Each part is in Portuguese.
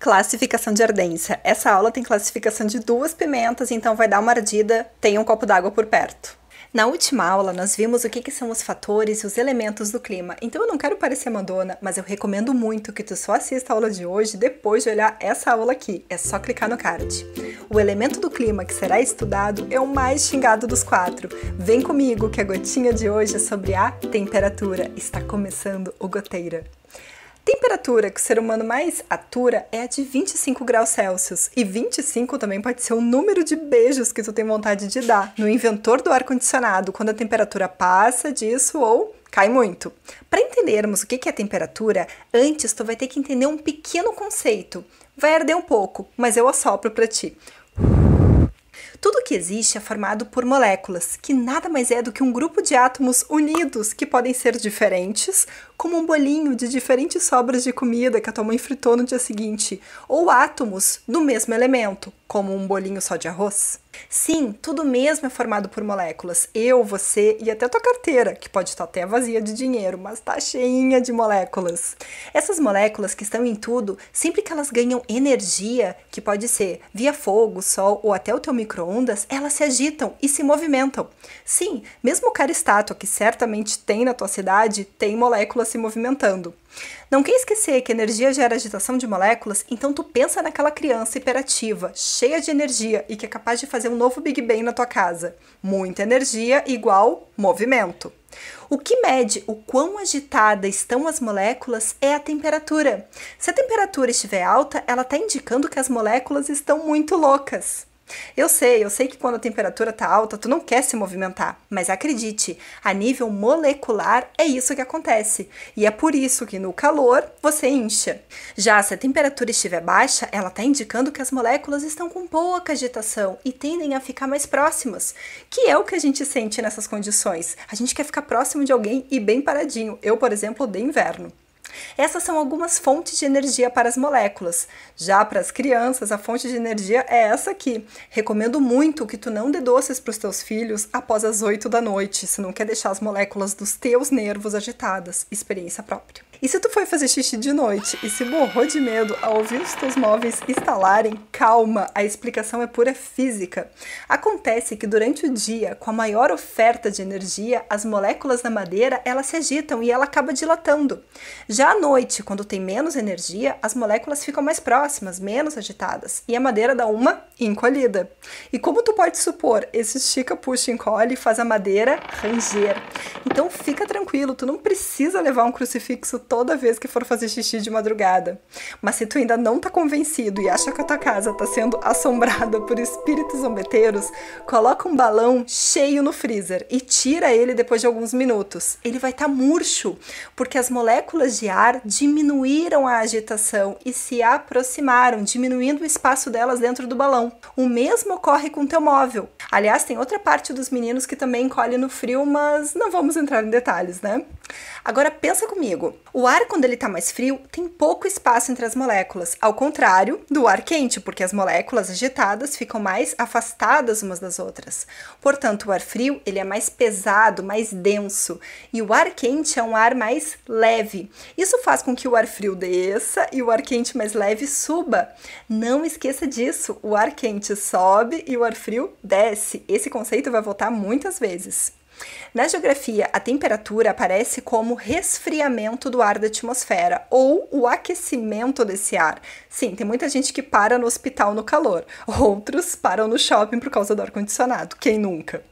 Classificação de ardência. Essa aula tem classificação de duas pimentas, então vai dar uma ardida, tem um copo d'água por perto. Na última aula, nós vimos o que, que, são os fatores e os elementos do clima, então eu não quero parecer mandona, mas eu recomendo muito que tu só assista a aula de hoje depois de olhar essa aula aqui, é só clicar no card. O elemento do clima que será estudado é o mais xingado dos quatro. Vem comigo que a gotinha de hoje é sobre a temperatura. Está começando o Goteira temperatura que o ser humano mais atura é a de 25 graus Celsius. E 25 também pode ser o número de beijos que tu tem vontade de dar. No inventor do ar-condicionado, quando a temperatura passa disso ou cai muito. Para entendermos o que é temperatura, antes tu vai ter que entender um pequeno conceito. Vai arder um pouco, mas eu assopro para ti que existe é formado por moléculas, que nada mais é do que um grupo de átomos unidos que podem ser diferentes, como um bolinho de diferentes sobras de comida que a tua mãe fritou no dia seguinte, ou átomos do mesmo elemento, como um bolinho só de arroz. Sim, tudo mesmo é formado por moléculas. Eu, você e até tua carteira, que pode estar até vazia de dinheiro, mas tá cheinha de moléculas. Essas moléculas que estão em tudo, sempre que elas ganham energia, que pode ser via fogo, sol ou até o teu micro-ondas, elas se agitam e se movimentam. Sim, mesmo o cara estátua que certamente tem na tua cidade, tem moléculas se movimentando. Não quer esquecer que energia gera agitação de moléculas, então tu pensa naquela criança hiperativa, cheia de energia e que é capaz de fazer um novo Big Bang na tua casa. Muita energia igual movimento. O que mede o quão agitada estão as moléculas é a temperatura. Se a temperatura estiver alta, ela está indicando que as moléculas estão muito loucas. Eu sei, eu sei que quando a temperatura está alta, tu não quer se movimentar, mas acredite, a nível molecular é isso que acontece. E é por isso que no calor você incha. Já se a temperatura estiver baixa, ela está indicando que as moléculas estão com pouca agitação e tendem a ficar mais próximas, que é o que a gente sente nessas condições. A gente quer ficar próximo de alguém e bem paradinho. Eu, por exemplo, de inverno. Essas são algumas fontes de energia para as moléculas. Já para as crianças, a fonte de energia é essa aqui. Recomendo muito que tu não dê doces para os teus filhos após as 8 da noite, se não quer deixar as moléculas dos teus nervos agitadas. Experiência própria. E se tu foi fazer xixi de noite e se borrou de medo ao ouvir os teus móveis estalarem, calma, a explicação é pura física. Acontece que durante o dia, com a maior oferta de energia, as moléculas da madeira elas se agitam e ela acaba dilatando. Já à noite, quando tem menos energia, as moléculas ficam mais próximas, menos agitadas, e a madeira dá uma encolhida. E como tu pode supor, esse estica, puxa, encolhe faz a madeira ranger. Então fica tranquilo, tu não precisa levar um crucifixo toda vez que for fazer xixi de madrugada. Mas se tu ainda não tá convencido e acha que a tua casa tá sendo assombrada por espíritos zombeteiros, coloca um balão cheio no freezer e tira ele depois de alguns minutos. Ele vai estar tá murcho, porque as moléculas de ar diminuíram a agitação e se aproximaram, diminuindo o espaço delas dentro do balão. O mesmo ocorre com o teu móvel. Aliás, tem outra parte dos meninos que também encolhe no frio, mas não vamos entrar em detalhes, né? Agora pensa comigo. O ar, quando ele está mais frio, tem pouco espaço entre as moléculas, ao contrário do ar quente, porque as moléculas agitadas ficam mais afastadas umas das outras. Portanto, o ar frio ele é mais pesado, mais denso, e o ar quente é um ar mais leve. Isso faz com que o ar frio desça e o ar quente mais leve suba. Não esqueça disso, o ar quente sobe e o ar frio desce. Esse conceito vai voltar muitas vezes. Na geografia, a temperatura aparece como resfriamento do ar da atmosfera ou o aquecimento desse ar. Sim, tem muita gente que para no hospital no calor, outros param no shopping por causa do ar-condicionado. Quem nunca?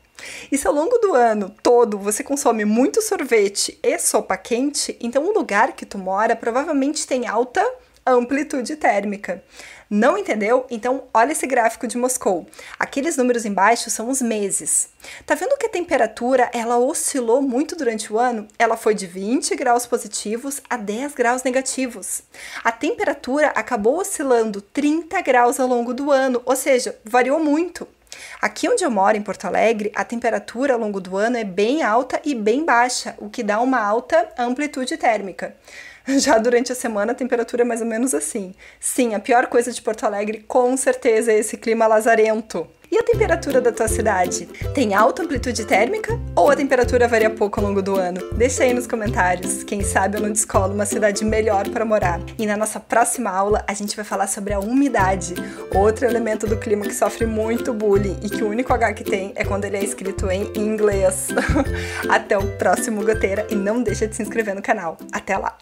E se ao longo do ano todo você consome muito sorvete e sopa quente, então o lugar que tu mora provavelmente tem alta amplitude térmica. Não entendeu? Então olha esse gráfico de Moscou. Aqueles números embaixo são os meses. Tá vendo que a temperatura ela oscilou muito durante o ano? Ela foi de 20 graus positivos a 10 graus negativos. A temperatura acabou oscilando 30 graus ao longo do ano, ou seja, variou muito. Aqui onde eu moro, em Porto Alegre, a temperatura ao longo do ano é bem alta e bem baixa, o que dá uma alta amplitude térmica. Já durante a semana a temperatura é mais ou menos assim. Sim, a pior coisa de Porto Alegre com certeza é esse clima lazarento. E a temperatura da tua cidade? Tem alta amplitude térmica ou a temperatura varia pouco ao longo do ano? Deixa aí nos comentários. Quem sabe eu não descolo uma cidade melhor para morar. E na nossa próxima aula a gente vai falar sobre a umidade, outro elemento do clima que sofre muito bullying e que o único H que tem é quando ele é escrito em inglês. Até o próximo goteira e não deixa de se inscrever no canal. Até lá!